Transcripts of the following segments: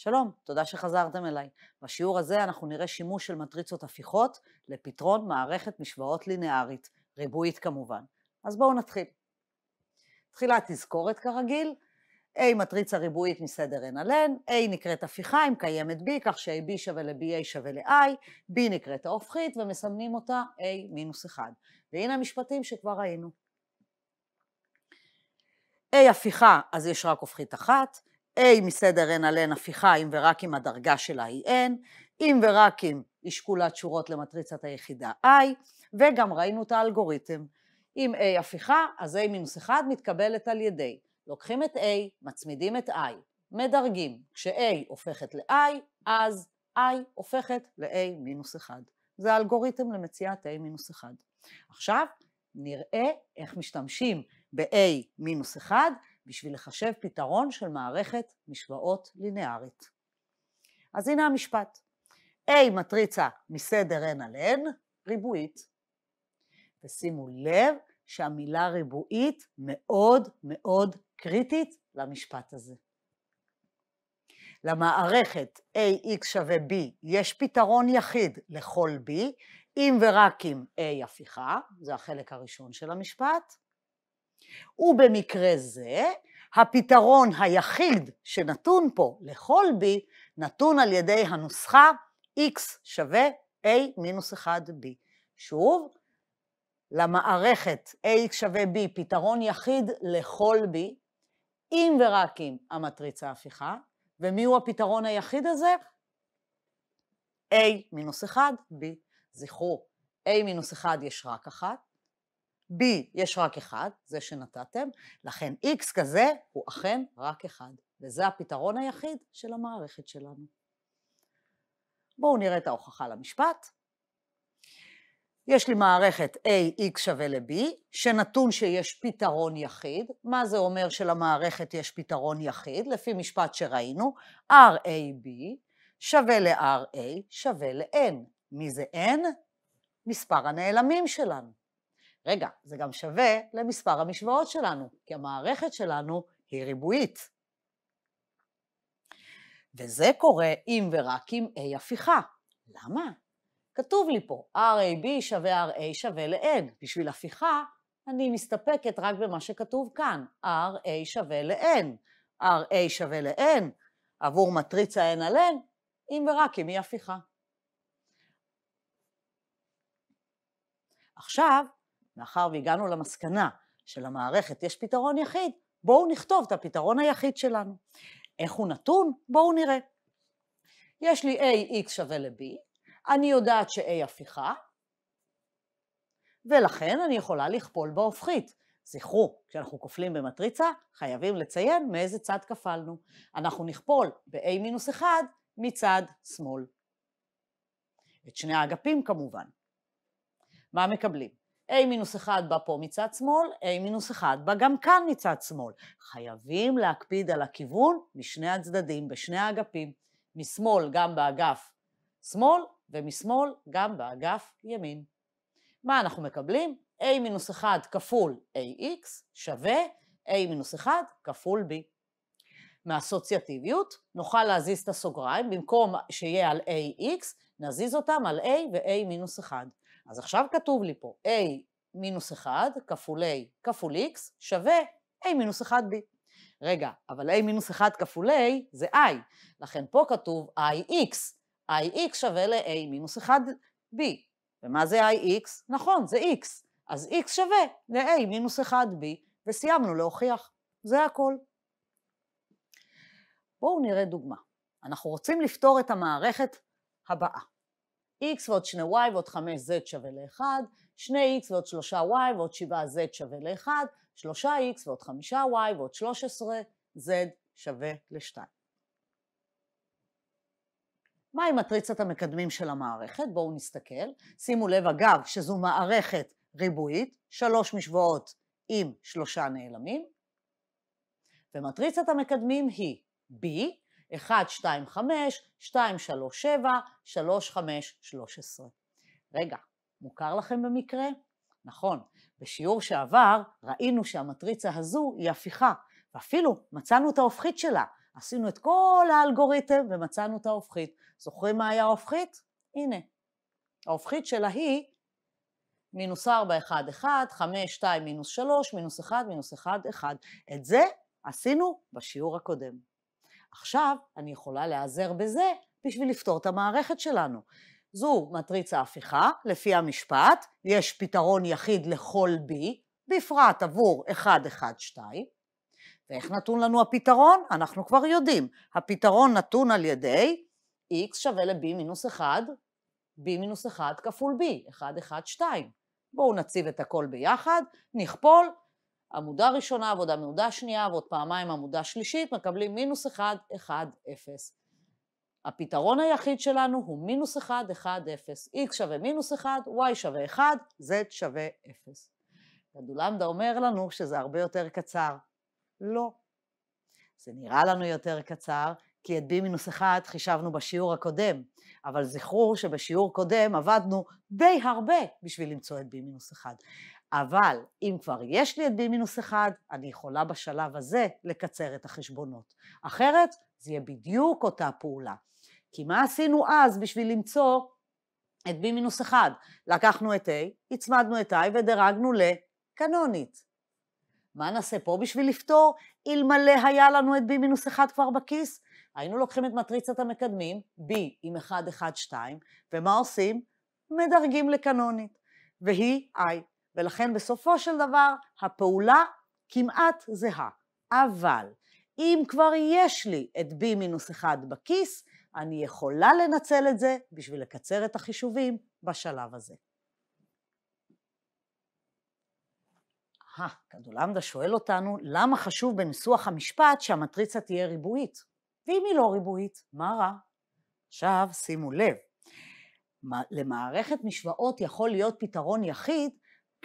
שלום, תודה שחזרתם אליי. בשיעור הזה אנחנו נראה שימוש של מטריצות הפיכות לפתרון מערכת משוואות לינארית, ריבועית כמובן. אז בואו נתחיל. תחילה תזכורת כרגיל, A מטריצה ריבועית מסדר n על n, A נקראת הפיכה אם קיימת B, כך ש-AB שווה ל-BA שווה ל-I, B נקראת ההופכית ומסמנים אותה A מינוס 1. והנה המשפטים שכבר ראינו. A הפיכה, אז יש רק הופכית אחת, A מסדר n על n הפיכה אם ורק אם הדרגה שלה היא n, אם ורק אם היא שקולת שורות למטריצת היחידה i, וגם ראינו את האלגוריתם. אם a הפיכה, אז a מינוס 1 מתקבלת על ידי. לוקחים את a, מצמידים את i, מדרגים. כש-a הופכת ל-i, אז i הופכת ל-a מינוס 1. זה האלגוריתם למציאת a מינוס 1. עכשיו נראה איך משתמשים ב-a מינוס 1 בשביל לחשב פתרון של מערכת משוואות לינארית. אז הנה המשפט. A מטריצה מסדר n על n ריבועית. ושימו לב שהמילה ריבועית מאוד מאוד קריטית למשפט הזה. למערכת AX שווה B יש פתרון יחיד לכל B, אם ורק אם A הפיכה, זה החלק הראשון של המשפט, ובמקרה זה, הפתרון היחיד שנתון פה לכל b נתון על ידי הנוסחה x שווה a מינוס 1b. שוב, למערכת ax שווה b פתרון יחיד לכל b, אם ורק אם המטריצה ההפיכה, ומיהו הפתרון היחיד הזה? a מינוס 1b. זכרו, a מינוס 1 יש רק אחת, B יש רק אחד, זה שנתתם, לכן X כזה הוא אכן רק אחד, וזה הפתרון היחיד של המערכת שלנו. בואו נראה את ההוכחה למשפט. יש לי מערכת AX שווה ל-B, שנתון שיש פתרון יחיד. מה זה אומר שלמערכת יש פתרון יחיד? לפי משפט שראינו, RAB שווה ל-RA שווה ל-N. מי זה N? מספר הנעלמים שלנו. רגע, זה גם שווה למספר המשוואות שלנו, כי המערכת שלנו היא ריבועית. וזה קורה אם ורק אם A הפיכה. למה? כתוב לי פה, RAB שווה RA שווה ל-N. בשביל הפיכה, אני מסתפקת רק במה שכתוב כאן, RA שווה ל-N. RA שווה ל-N, עבור מטריצה N על N, אם ורק אם היא e הפיכה. עכשיו, מאחר והגענו למסקנה שלמערכת יש פתרון יחיד, בואו נכתוב את הפתרון היחיד שלנו. איך הוא נתון? בואו נראה. יש לי AX שווה ל-B, אני יודעת ש-A הפיכה, ולכן אני יכולה לכפול בהופכית. זכרו, כשאנחנו כופלים במטריצה, חייבים לציין מאיזה צד כפלנו. אנחנו נכפול ב-A-1 מינוס מצד שמאל. את שני האגפים כמובן. מה מקבלים? A-1 מינוס בא פה מצד שמאל, A-1 מינוס בא גם כאן מצד שמאל. חייבים להקפיד על הכיוון משני הצדדים, בשני האגפים. משמאל גם באגף שמאל, ומשמאל גם באגף ימין. מה אנחנו מקבלים? A-1 מינוס כפול AX שווה A-1 מינוס כפול B. מהסוציאטיביות נוכל להזיז את הסוגריים, במקום שיהיה על AX, נזיז אותם על A ו-A-1. מינוס אז עכשיו כתוב לי פה a מינוס 1 כפול a כפול x שווה a מינוס 1b. רגע, אבל a מינוס 1 כפול a זה i, לכן פה כתוב ix, ix שווה ל-a מינוס 1b. ומה זה ix? נכון, זה x. אז x שווה ל-a מינוס 1b, וסיימנו להוכיח. זה הכל. בואו נראה דוגמה. אנחנו רוצים לפתור את המערכת הבאה. x ועוד 2y ועוד 5z שווה ל-1, 2x ועוד 3y ועוד 7z שווה ל-1, 3x ועוד 5y ועוד 13z שווה ל-2. מהי מטריצת המקדמים של המערכת? בואו נסתכל. שימו לב, אגב, שזו מערכת ריבועית, שלוש משוואות עם שלושה נעלמים, ומטריצת המקדמים היא b, 1, 2, 2, 5, 3, 7, 3, 5, 13. רגע, מוכר לכם במקרה? נכון, בשיעור שעבר ראינו שהמטריצה הזו היא הפיכה, ואפילו מצאנו את ההופכית שלה. עשינו את כל האלגוריתם ומצאנו את ההופכית. זוכרים מה היה ההופכית? הנה. ההופכית שלה היא מינוס 4, 1, 1, 5, 2, מינוס 3, מינוס 1, מינוס 1, 1. את זה עשינו בשיעור הקודם. עכשיו אני יכולה להיעזר בזה בשביל לפתור את המערכת שלנו. זו מטריצה הפיכה, לפי המשפט, יש פתרון יחיד לכל B, בפרט עבור 1, 1, 2. ואיך נתון לנו הפתרון? אנחנו כבר יודעים. הפתרון נתון על ידי x שווה ל-b מינוס 1, b מינוס 1 כפול b, 1, 1, 2. בואו נציב את הכל ביחד, נכפול, עמודה ראשונה ועוד עמודה שנייה ועוד פעמיים עמודה שלישית, מקבלים מינוס 1, 1, 0. הפתרון היחיד שלנו הוא מינוס 1, 1, 0. x שווה מינוס 1, y שווה 1, z שווה 0. גדולמדה אומר לנו שזה הרבה יותר קצר. לא. זה נראה לנו יותר קצר, כי את b מינוס 1 חישבנו בשיעור הקודם, אבל זכרו שבשיעור קודם עבדנו די הרבה בשביל למצוא את b מינוס 1. אבל אם כבר יש לי את b מינוס 1, אני יכולה בשלב הזה לקצר את החשבונות. אחרת, זה יהיה בדיוק אותה פעולה. כי מה עשינו אז בשביל למצוא את b מינוס 1? לקחנו את a, הצמדנו את i ודרגנו לקנונית. מה נעשה פה בשביל לפתור? אלמלא היה לנו את b מינוס 1 כבר בכיס, היינו לוקחים את מטריצת המקדמים, b עם 1, 1, 2, ומה עושים? מדרגים לקנונית, והיא i. ולכן בסופו של דבר הפעולה כמעט זהה. אבל אם כבר יש לי את b מינוס 1 בכיס, אני יכולה לנצל את זה בשביל לקצר את החישובים בשלב הזה. אה, קדולמדה שואל אותנו, למה חשוב בניסוח המשפט שהמטריצה תהיה ריבועית? ואם היא לא ריבועית, מה רע? עכשיו שימו לב, למערכת משוואות יכול להיות פתרון יחיד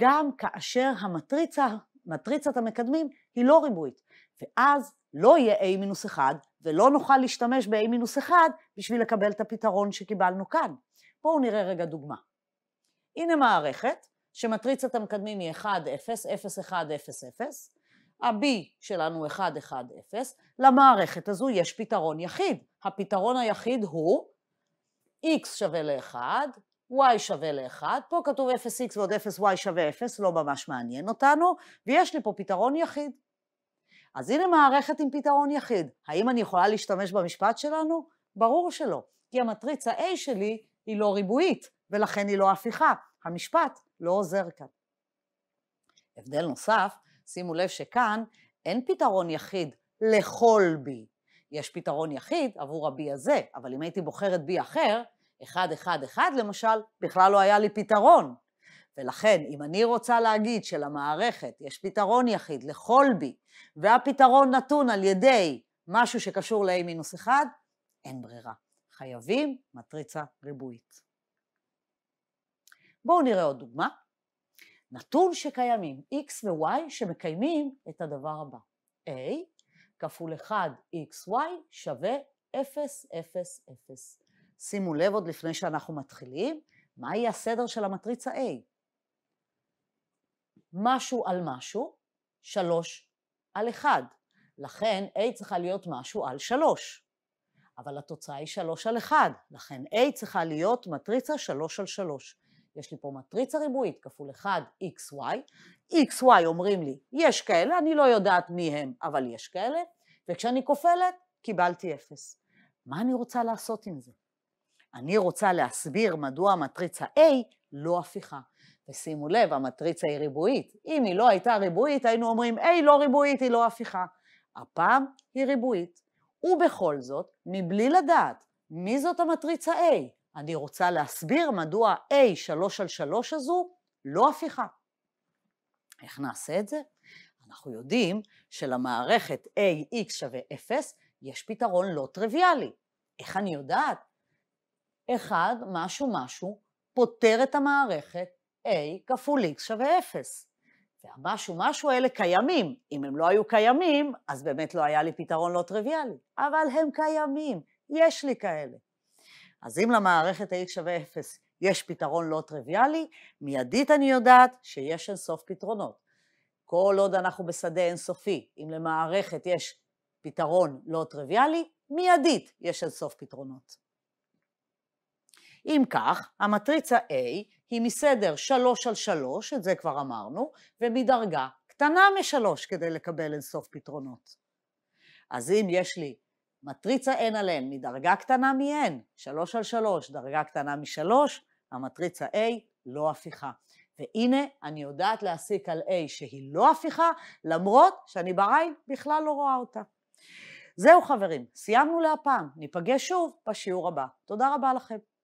גם כאשר המטריצה, מטריצת המקדמים, היא לא ריבועית. ואז לא יהיה A מינוס 1, ולא נוכל להשתמש ב-A מינוס 1 בשביל לקבל את הפתרון שקיבלנו כאן. בואו נראה רגע דוגמה. הנה מערכת שמטריצת המקדמים היא 1, 0, 0, 1, 0, 0. ה-B שלנו 1, 1, 0. למערכת הזו יש פתרון יחיד. הפתרון היחיד הוא x שווה ל-1, y שווה ל-1, פה כתוב 0x ועוד 0y שווה 0, לא ממש מעניין אותנו, ויש לי פה פתרון יחיד. אז הנה מערכת עם פתרון יחיד. האם אני יכולה להשתמש במשפט שלנו? ברור שלא, כי המטריצה A שלי היא לא ריבועית, ולכן היא לא הפיכה. המשפט לא עוזר כאן. הבדל נוסף, שימו לב שכאן אין פתרון יחיד לכל B. יש פתרון יחיד עבור ה-B הזה, אבל אם הייתי בוחרת B אחר, אחד, אחד, אחד, למשל, בכלל לא היה לי פתרון. ולכן, אם אני רוצה להגיד שלמערכת יש פתרון יחיד לכל בי, והפתרון נתון על ידי משהו שקשור ל-A-1, אין ברירה. חייבים מטריצה ריבועית. בואו נראה עוד דוגמה. נתון שקיימים x ו-y שמקיימים את הדבר הבא. a כפול 1xy שווה 0, 0, 0. שימו לב עוד לפני שאנחנו מתחילים, מה יהיה הסדר של המטריצה A? משהו על משהו, 3 על 1. לכן A צריכה להיות משהו על 3. אבל התוצאה היא 3 על 1, לכן A צריכה להיות מטריצה 3 על 3. יש לי פה מטריצה ריבועית כפול 1 xy, xy אומרים לי, יש כאלה, אני לא יודעת מי הם, אבל יש כאלה, וכשאני כופלת, קיבלתי 0. מה אני רוצה לעשות עם זה? אני רוצה להסביר מדוע המטריצה A לא הפיכה. ושימו לב, המטריצה היא ריבועית. אם היא לא הייתה ריבועית, היינו אומרים, A לא ריבועית, היא לא הפיכה. הפעם היא ריבועית. ובכל זאת, מבלי לדעת מי זאת המטריצה A, אני רוצה להסביר מדוע A 3 על 3 הזו לא הפיכה. איך נעשה את זה? אנחנו יודעים שלמערכת AX שווה 0 יש פתרון לא טריוויאלי. איך אני יודעת? אחד משהו משהו פותר את המערכת A כפול X שווה 0. והמשהו משהו האלה קיימים. אם הם לא היו קיימים, אז באמת לא היה לי פתרון לא טריוויאלי. אבל הם קיימים, יש לי כאלה. אז אם למערכת ה-X שווה 0 יש פתרון לא טריוויאלי, מיידית אני יודעת שיש אינסוף פתרונות. כל עוד אנחנו בשדה אינסופי, אם למערכת יש פתרון לא טריוויאלי, מיידית יש אינסוף פתרונות. אם כך, המטריצה A היא מסדר 3 על 3, את זה כבר אמרנו, ומדרגה קטנה מ-3 כדי לקבל אינסוף פתרונות. אז אם יש לי מטריצה n על n מדרגה קטנה מ-n, 3 על 3, דרגה קטנה מ-3, המטריצה A לא הפיכה. והנה, אני יודעת להסיק על A שהיא לא הפיכה, למרות שאני בעין בכלל לא רואה אותה. זהו חברים, סיימנו להפעם, ניפגש שוב בשיעור הבא. תודה רבה לכם.